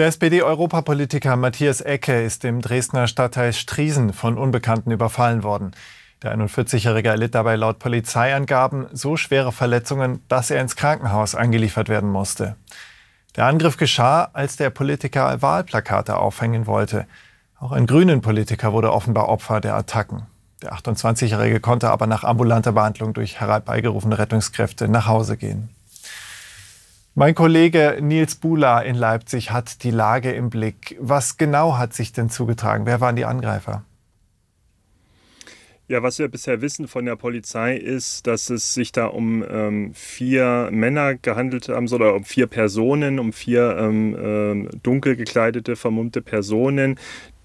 Der SPD-Europapolitiker Matthias Ecke ist im Dresdner Stadtteil Striesen von Unbekannten überfallen worden. Der 41-Jährige erlitt dabei laut Polizeiangaben so schwere Verletzungen, dass er ins Krankenhaus angeliefert werden musste. Der Angriff geschah, als der Politiker Wahlplakate aufhängen wollte. Auch ein grünen Politiker wurde offenbar Opfer der Attacken. Der 28-Jährige konnte aber nach ambulanter Behandlung durch herbeigerufene Rettungskräfte nach Hause gehen. Mein Kollege Nils Bula in Leipzig hat die Lage im Blick. Was genau hat sich denn zugetragen? Wer waren die Angreifer? Ja, was wir bisher wissen von der Polizei ist, dass es sich da um ähm, vier Männer gehandelt haben soll, oder um vier Personen, um vier ähm, äh, dunkel gekleidete, vermummte Personen,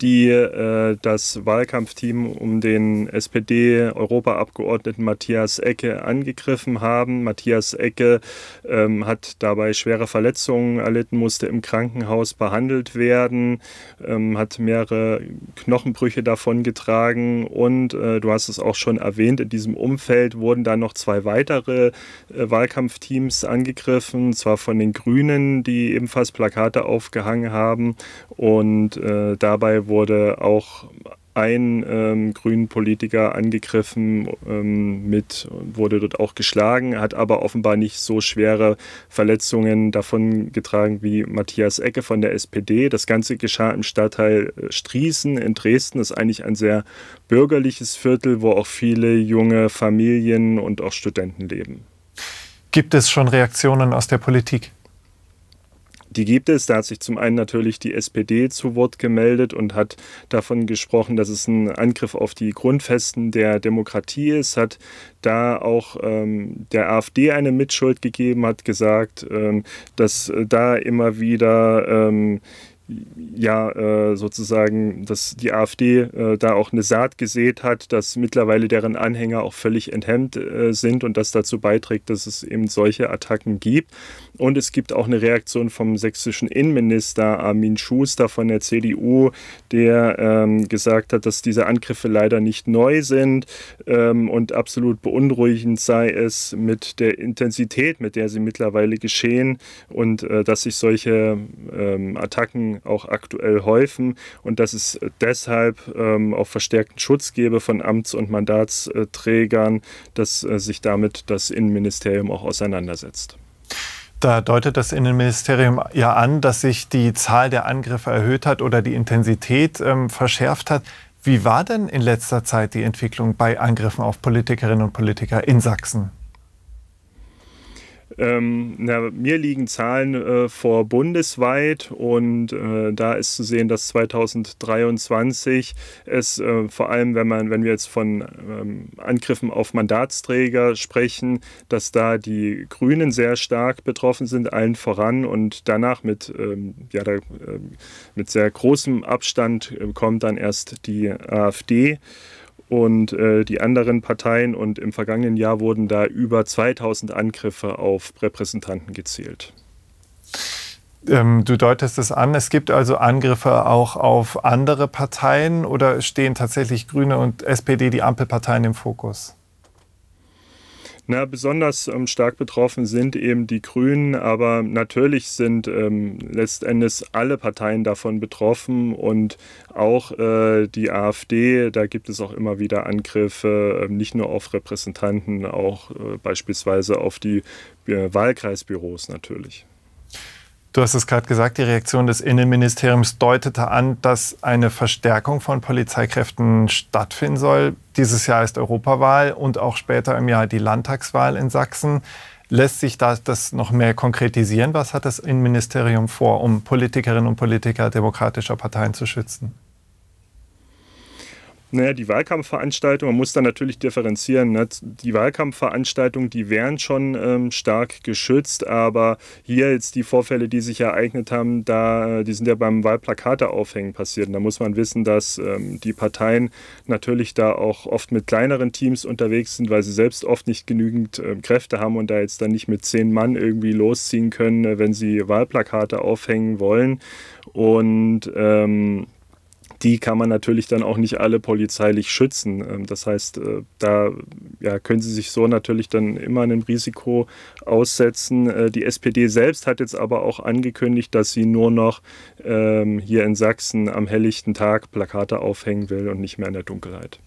die äh, das Wahlkampfteam um den SPD-Europaabgeordneten Matthias Ecke angegriffen haben. Matthias Ecke ähm, hat dabei schwere Verletzungen erlitten, musste im Krankenhaus behandelt werden, ähm, hat mehrere Knochenbrüche davongetragen und äh, du hast es auch schon erwähnt, in diesem Umfeld wurden dann noch zwei weitere äh, Wahlkampfteams angegriffen, zwar von den Grünen, die ebenfalls Plakate aufgehangen haben und äh, dabei wurde auch ein ähm, grünen Politiker angegriffen, ähm, mit, wurde dort auch geschlagen, hat aber offenbar nicht so schwere Verletzungen davongetragen wie Matthias Ecke von der SPD. Das Ganze geschah im Stadtteil äh, Striesen in Dresden. Das ist eigentlich ein sehr bürgerliches Viertel, wo auch viele junge Familien und auch Studenten leben. Gibt es schon Reaktionen aus der Politik? Die gibt es. Da hat sich zum einen natürlich die SPD zu Wort gemeldet und hat davon gesprochen, dass es ein Angriff auf die Grundfesten der Demokratie ist, hat da auch ähm, der AfD eine Mitschuld gegeben, hat gesagt, ähm, dass äh, da immer wieder ähm, ja äh, sozusagen, dass die AfD äh, da auch eine Saat gesät hat, dass mittlerweile deren Anhänger auch völlig enthemmt äh, sind und das dazu beiträgt, dass es eben solche Attacken gibt. Und es gibt auch eine Reaktion vom sächsischen Innenminister Armin Schuster von der CDU, der ähm, gesagt hat, dass diese Angriffe leider nicht neu sind ähm, und absolut beunruhigend sei es mit der Intensität, mit der sie mittlerweile geschehen und äh, dass sich solche ähm, Attacken auch aktuell häufen und dass es deshalb ähm, auch verstärkten Schutz gebe von Amts- und Mandatsträgern, dass äh, sich damit das Innenministerium auch auseinandersetzt. Da deutet das Innenministerium ja an, dass sich die Zahl der Angriffe erhöht hat oder die Intensität ähm, verschärft hat. Wie war denn in letzter Zeit die Entwicklung bei Angriffen auf Politikerinnen und Politiker in Sachsen? Ähm, na, mir liegen Zahlen äh, vor bundesweit und äh, da ist zu sehen, dass 2023 es äh, vor allem, wenn, man, wenn wir jetzt von ähm, Angriffen auf Mandatsträger sprechen, dass da die Grünen sehr stark betroffen sind, allen voran und danach mit, ähm, ja, da, ähm, mit sehr großem Abstand äh, kommt dann erst die AfD und äh, die anderen Parteien. Und im vergangenen Jahr wurden da über 2000 Angriffe auf Repräsentanten gezählt. Ähm, du deutest es an, es gibt also Angriffe auch auf andere Parteien oder stehen tatsächlich Grüne und SPD, die Ampelparteien, im Fokus? Na, besonders ähm, stark betroffen sind eben die Grünen, aber natürlich sind ähm, letztendlich alle Parteien davon betroffen und auch äh, die AfD. Da gibt es auch immer wieder Angriffe, äh, nicht nur auf Repräsentanten, auch äh, beispielsweise auf die äh, Wahlkreisbüros natürlich. Du hast es gerade gesagt, die Reaktion des Innenministeriums deutete an, dass eine Verstärkung von Polizeikräften stattfinden soll. Dieses Jahr ist Europawahl und auch später im Jahr die Landtagswahl in Sachsen. Lässt sich das, das noch mehr konkretisieren? Was hat das Innenministerium vor, um Politikerinnen und Politiker demokratischer Parteien zu schützen? Naja, die Wahlkampfveranstaltung, man muss da natürlich differenzieren. Ne? Die Wahlkampfveranstaltungen, die wären schon ähm, stark geschützt, aber hier jetzt die Vorfälle, die sich ereignet haben, da, äh, die sind ja beim Wahlplakate aufhängen passiert. Und da muss man wissen, dass ähm, die Parteien natürlich da auch oft mit kleineren Teams unterwegs sind, weil sie selbst oft nicht genügend äh, Kräfte haben und da jetzt dann nicht mit zehn Mann irgendwie losziehen können, äh, wenn sie Wahlplakate aufhängen wollen. Und ähm, die kann man natürlich dann auch nicht alle polizeilich schützen. Ähm, das heißt, äh, da ja, können sie sich so natürlich dann immer einem Risiko aussetzen. Äh, die SPD selbst hat jetzt aber auch angekündigt, dass sie nur noch ähm, hier in Sachsen am helllichten Tag Plakate aufhängen will und nicht mehr in der Dunkelheit.